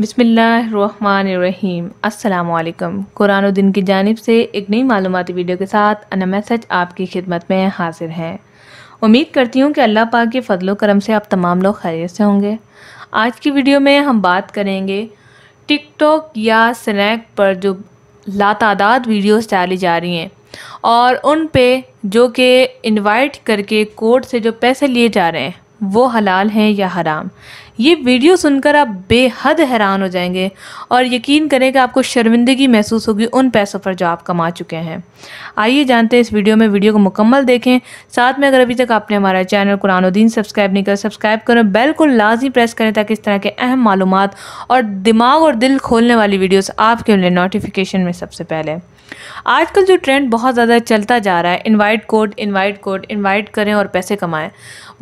बिसमीम् अल्लाम कुरान दिन की जानब से एक नई मालूमती वीडियो के साथ अना मैसेज आपकी खिदमत में हाजिर हैं उम्मीद करती हूँ कि अल्लाह पाक के फजलो करम से आप तमाम लोग खैरियत से होंगे आज की वीडियो में हम बात करेंगे टिकटॉक या स्नैक पर जो लातादाद वीडियोस डाली जा रही हैं और उन पे जो कि इनवाइट करके कोर्ट से जो पैसे लिए जा रहे हैं वो हलाल हैं या हराम ये वीडियो सुनकर आप बेहद हैरान हो जाएंगे और यकीन करें कि आपको शर्मिंदगी महसूस होगी उन पैसों पर जो आप कमा चुके हैं आइए जानते हैं इस वीडियो में वीडियो को मुकम्मल देखें साथ में अगर अभी तक आपने हमारा चैनल कुरानुद्दीन सब्सक्राइब नहीं कर सब्सक्राइब करें बेल को लाजमी प्रेस करें ताकि इस तरह के अहम मालूम और दिमाग और दिल खोलने वाली वीडियोज़ आपके लिए नोटिफिकेशन में सबसे पहले आजकल जो ट्रेंड बहुत ज़्यादा चलता जा रहा है invite code invite code invite करें और पैसे कमाएं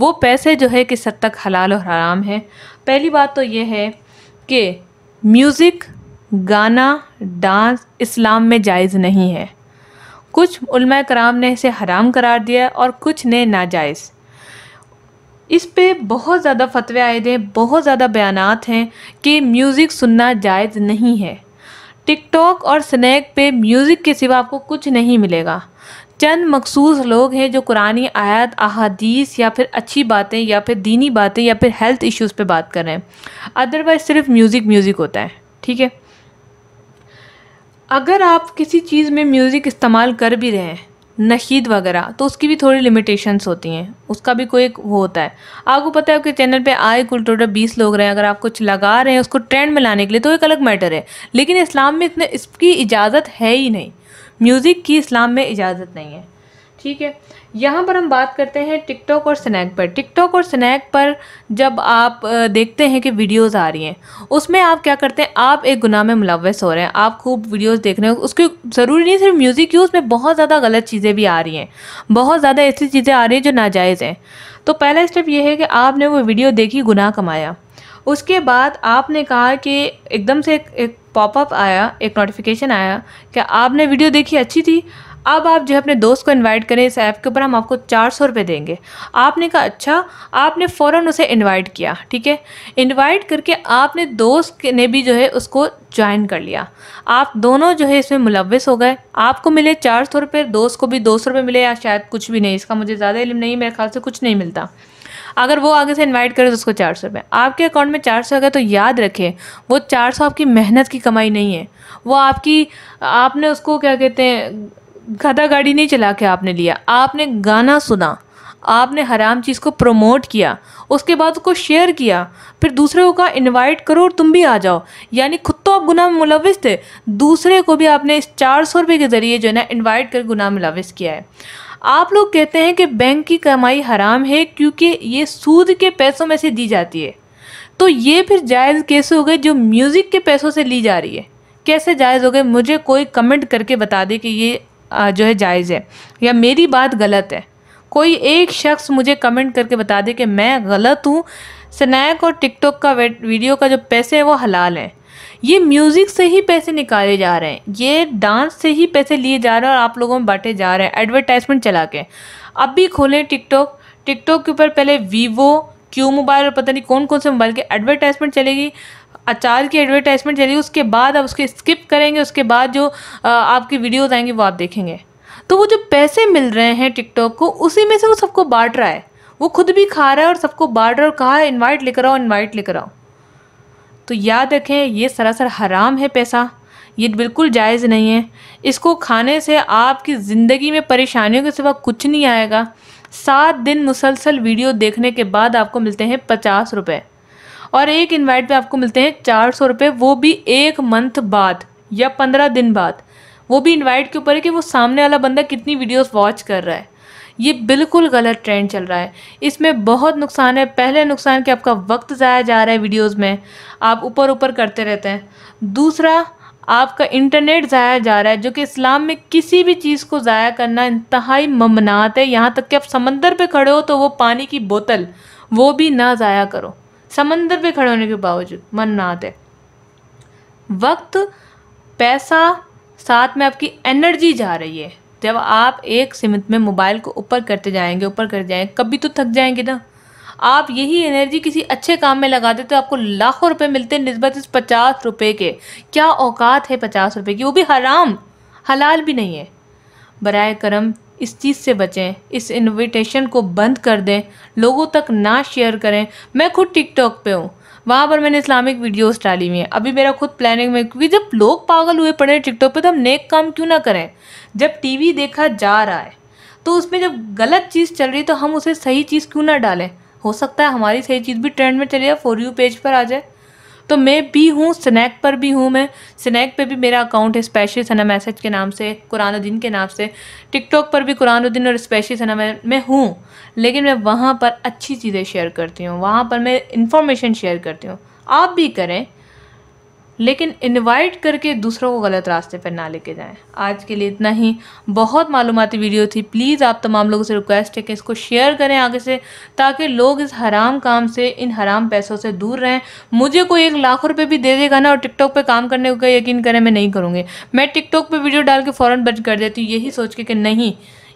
वो पैसे जो है कि हद तक हलाल और हराम है पहली बात तो ये है कि म्यूज़िक गाना डांस इस्लाम में जायज़ नहीं है कुछ उलमा कराम ने इसे हराम करार दिया और कुछ ने नाजायज़ इस पे बहुत ज़्यादा फतवे आए थे बहुत ज़्यादा बयानात हैं कि म्यूज़िक सुनना जायज़ नहीं है टिकटॉक और स्नैक पे म्यूज़िक के सिवा आपको कुछ नहीं मिलेगा चंद मखसूस लोग हैं जो कुरानी आयत अहादीस या फिर अच्छी बातें या फिर दीनी बातें या फिर हेल्थ इश्यूज़ पे बात कर रहे हैं अदरवाइज़ सिर्फ म्यूज़िक म्यूज़िक होता है ठीक है अगर आप किसी चीज़ में म्यूज़िक इस्तेमाल कर भी रहे हैं नशीद वगैरह तो उसकी भी थोड़ी लिमिटेशंस होती हैं उसका भी कोई एक वो होता है आपको पता है आपके चैनल पे आए कुल टोटल बीस लोग रहे हैं अगर आप कुछ लगा रहे हैं उसको ट्रेंड में लाने के लिए तो एक अलग मैटर है लेकिन इस्लाम में इतने इसकी इजाज़त है ही नहीं म्यूज़िक की इस्लाम में इजाज़त नहीं है ठीक है यहाँ पर हम बात करते हैं टिकटॉक और स्नैक पर टिकटॉक और स्नैक पर जब आप देखते हैं कि वीडियोस आ रही हैं उसमें आप क्या करते हैं आप एक गुनाह में मुलवस हो रहे हैं आप खूब वीडियोस देख रहे हो उसके ज़रूरी नहीं सिर्फ म्यूज़िक ही उसमें बहुत ज़्यादा गलत चीज़ें भी आ रही हैं बहुत ज़्यादा ऐसी चीज़ें आ रही हैं जो नाजायज़ हैं तो पहला स्टेप ये है कि आपने वो वीडियो देखी गुनाह कमाया उसके बाद आपने कहा कि एकदम से एक, एक पॉपअप आया एक नोटिफिकेशन आया कि आपने वीडियो देखी अच्छी थी अब आप जो है अपने दोस्त को इनवाइट करें इस ऐप के ऊपर हम आपको चार सौ रुपये देंगे आपने कहा अच्छा आपने फ़ौर उसे इन्वाइट किया ठीक है इन्वाइट करके आपने दोस्त ने भी जो है उसको ज्वाइन कर लिया आप दोनों जो है इसमें मुलविस हो गए आपको मिले चार सौ रुपये दोस्त को भी दो सौ रुपये मिले या शायद कुछ भी नहीं इसका मुझे ज़्यादा इलम नहीं मेरे ख्याल से कुछ नहीं मिलता अगर वो आगे से इनवाइट करे तो उसको चार सौ रुपये आपके अकाउंट में चार सौ आ गए तो याद रखें वो चार सौ आपकी मेहनत की कमाई नहीं है वो आपकी आपने उसको क्या कहते हैं गधा गाड़ी नहीं चला के आपने लिया आपने गाना सुना आपने हराम चीज़ को प्रमोट किया उसके बाद उसको शेयर किया फिर दूसरे को कहा इनवाइट करो और तुम भी आ जाओ यानी खुद तो आप गुनाह में मुलविस थे दूसरे को भी आपने इस चार सौ रुपये के ज़रिए जो है ना इनवाइट कर गुनाह मुलविस किया है आप लोग कहते हैं कि बैंक की कमाई हराम है क्योंकि ये सूद के पैसों में से दी जाती है तो ये फिर जायज़ कैसे हो गए जो म्यूज़िक के पैसों से ली जा रही है कैसे जायज़ हो गए मुझे कोई कमेंट करके बता दे कि ये जो है जायज़ है या मेरी बात गलत है कोई एक शख्स मुझे कमेंट करके बता दे कि मैं गलत हूँ स्नैक और टिकटॉक का वीडियो का जो पैसे हैं वो हलाल हैं ये म्यूज़िक से ही पैसे निकाले जा रहे हैं ये डांस से ही पैसे लिए जा रहे हैं और आप लोगों में बांटे जा रहे हैं एडवर्टाइजमेंट चला के अब भी खोलें टिकटॉक टिकटॉक के ऊपर पहले वीवो क्यू मोबाइल और पता नहीं कौन कौन से मोबाइल के एडवर्टाइजमेंट चलेगी अचार की एडवर्टाइजमेंट चलेगी उसके बाद आप उसके स्किप करेंगे उसके बाद जो आपकी वीडियोज़ आएंगे वो आप देखेंगे तो वो जो पैसे मिल रहे हैं टिकटॉक को उसी में से वो सबको बांट रहा है वो खुद भी खा रहा है और सबको बांट रहा है और कहा है इन्वाइट लेकर आओ इन्वाइट लेकर आओ तो याद रखें ये सरासर हराम है पैसा ये बिल्कुल जायज़ नहीं है इसको खाने से आपकी ज़िंदगी में परेशानियों के सिवा कुछ नहीं आएगा सात दिन मुसलसल वीडियो देखने के बाद आपको मिलते हैं पचास रुपये और एक इनवाइट पे आपको मिलते हैं चार सौ रुपये वो भी एक मंथ बाद या पंद्रह दिन बाद वो भी इनवाइट के ऊपर है कि वो सामने वाला बंदा कितनी वीडियोस वॉच कर रहा है ये बिल्कुल गलत ट्रेंड चल रहा है इसमें बहुत नुकसान है पहले नुकसान कि आपका वक्त ज़ाया जा रहा है वीडियोज़ में आप ऊपर ऊपर करते रहते हैं दूसरा आपका इंटरनेट ज़ाया जा रहा है जो कि इस्लाम में किसी भी चीज़ को ज़ाया करना इंतहाई ममनात है यहाँ तक कि आप समंदर पे खड़े हो तो वो पानी की बोतल वो भी ना ज़ाया करो समंदर पे खड़े होने के बावजूद मन ना आते वक्त पैसा साथ में आपकी एनर्जी जा रही है जब आप एक सीमित में मोबाइल को ऊपर करते जाएंगे ऊपर करते जाएंगे कभी तो थक जाएंगे ना आप यही एनर्जी किसी अच्छे काम में लगा देते तो आपको लाखों रुपए मिलते नस्बत इस पचास रुपए के क्या औकात है पचास रुपए की वो भी हराम हलाल भी नहीं है बर करम इस चीज़ से बचें इस इनविटेशन को बंद कर दें लोगों तक ना शेयर करें मैं खुद टिकटॉक पे हूँ वहाँ पर मैंने इस्लामिक वीडियोस डाली हुई हैं अभी मेरा खुद प्लानिंग में क्योंकि जब लोग पागल हुए पड़े टिकटॉक पे तो हम नेक काम क्यों ना करें जब टीवी देखा जा रहा है तो उसमें जब गलत चीज़ चल रही है तो हम उसे सही चीज़ क्यों ना डालें हो सकता है हमारी सही चीज़ भी ट्रेंड में चले जाए फॉर यू पेज पर आ जाए तो मैं भी हूँ स्नैक पर भी हूँ मैं स्नैक पे भी मेरा अकाउंट है स्पेशल सना मैसेज के नाम से कुरानुद्दीन के नाम से टिकटॉक पर भी कुरानुद्दीन और स्पेशल सना मैं, मैं हूँ लेकिन मैं वहाँ पर अच्छी चीज़ें शेयर करती हूँ वहाँ पर मैं इंफॉर्मेशन शेयर करती हूँ आप भी करें लेकिन इनवाइट करके दूसरों को गलत रास्ते पर ना लेके जाएं आज के लिए इतना ही बहुत मालूमती वीडियो थी प्लीज़ आप तमाम लोगों से रिक्वेस्ट है कि इसको शेयर करें आगे से ताकि लोग इस हराम काम से इन हराम पैसों से दूर रहें मुझे कोई एक लाख रुपए भी दे देगा ना और टिकटॉक पर काम करने का यकीन करें मैं नहीं करूँगी मैं टिकटॉक पर वीडियो डाल के फ़ौर बच कर देती हूँ यही सोच के कि नहीं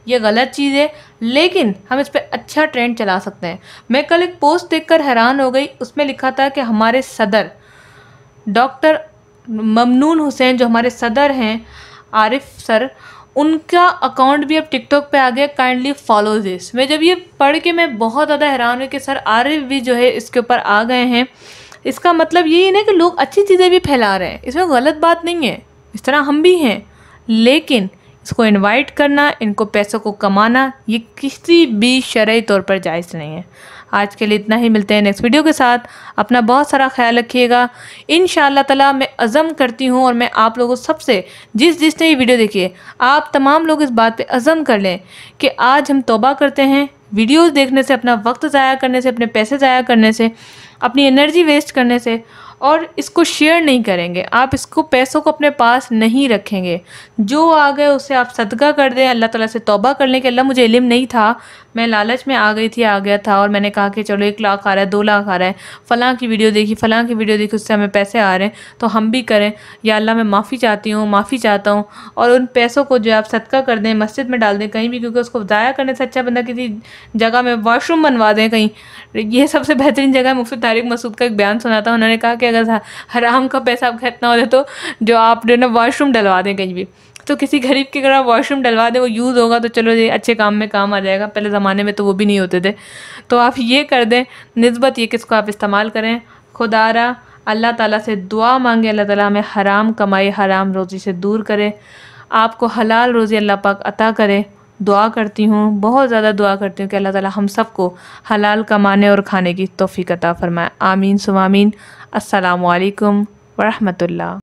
ये गलत चीज़ है लेकिन हम इस पर अच्छा ट्रेंड चला सकते हैं मैं कल एक पोस्ट देख हैरान हो गई उसमें लिखा था कि हमारे सदर डॉक्टर ममनून हुसैन जो हमारे सदर हैं आरिफ सर उनका अकाउंट भी अब टिकटॉक पे आ गया काइंडली फॉलो दिस मैं जब ये पढ़ के मैं बहुत ज़्यादा हैरान हुई कि सर आरिफ भी जो है इसके ऊपर आ गए हैं इसका मतलब यही है कि लोग अच्छी चीज़ें भी फैला रहे हैं इसमें गलत बात नहीं है इस तरह हम भी हैं लेकिन फ्रेंड्स को इनवाइट करना इनको पैसों को कमाना ये किसी भी शर्य तौर पर जायज़ नहीं है आज के लिए इतना ही मिलते हैं नेक्स्ट वीडियो के साथ अपना बहुत सारा ख्याल रखिएगा इन ताला मैं अज़म करती हूँ और मैं आप लोगों सबसे जिस जिसने ये वीडियो देखी आप तमाम लोग इस बात पे अज़म कर लें कि आज हम तोबा करते हैं वीडियोस देखने से अपना वक्त ज़ाया करने से अपने पैसे ज़ाया करने से अपनी एनर्जी वेस्ट करने से और इसको शेयर नहीं करेंगे आप इसको पैसों को अपने पास नहीं रखेंगे जो आ गए उसे आप सदका कर दें अल्लाह ताला से तौबा कर लें कि अल्लाह मुझे इलम नहीं था मैं लालच में आ गई थी आ गया था और मैंने कहा कि चलो एक लाख आ रहा है दो लाख आ रहा है फ़लाँ की वीडियो देखी फ़लाँ की वीडियो देखी उससे हमें पैसे आ रहे हैं तो हम भी करें या अल्लाह मैं माफ़ी चाहती हूँ माफ़ी चाहता हूँ और उन पैसों को जो आप सदका कर दें मस्जिद में डाल दें कहीं भी क्योंकि उसको ज़ाया करने से अच्छा बंदा किसी जगह में वाशरूम बनवा दें कहीं ये सबसे बेहतरीन जगह मुफ्त तारिक मसूद का एक बयान सुना था उन्होंने कहा कि अगर हराम का पैसा आपका इतना होता है तो जो आप जो है ना वॉशरूम डलवा दें कहीं भी तो किसी गरीब के अगर आप वॉशरूम डलवा दें वो यूज़ होगा तो चलो ये अच्छे काम में काम आ जाएगा पहले ज़माने में तो वो भी नहीं होते थे तो आप ये कर दें नस्बत ये किसको आप इस्तेमाल करें खुदारा अल्लाह ताला से दुआ मांगे अल्लाह ताला हमें हराम कमाई हराम रोज़ी से दूर करे आपको हलाल रोज़ी अल्लाह पाक अता करे दुआ करती हूँ बहुत ज़्यादा दुआ करती हूँ कि अल्लाह ताला हम सब को हलाल कमाने और खाने की तोफ़ी अता फ़रमाए आमीन सुमामीन असलकम वरहमतुल्ला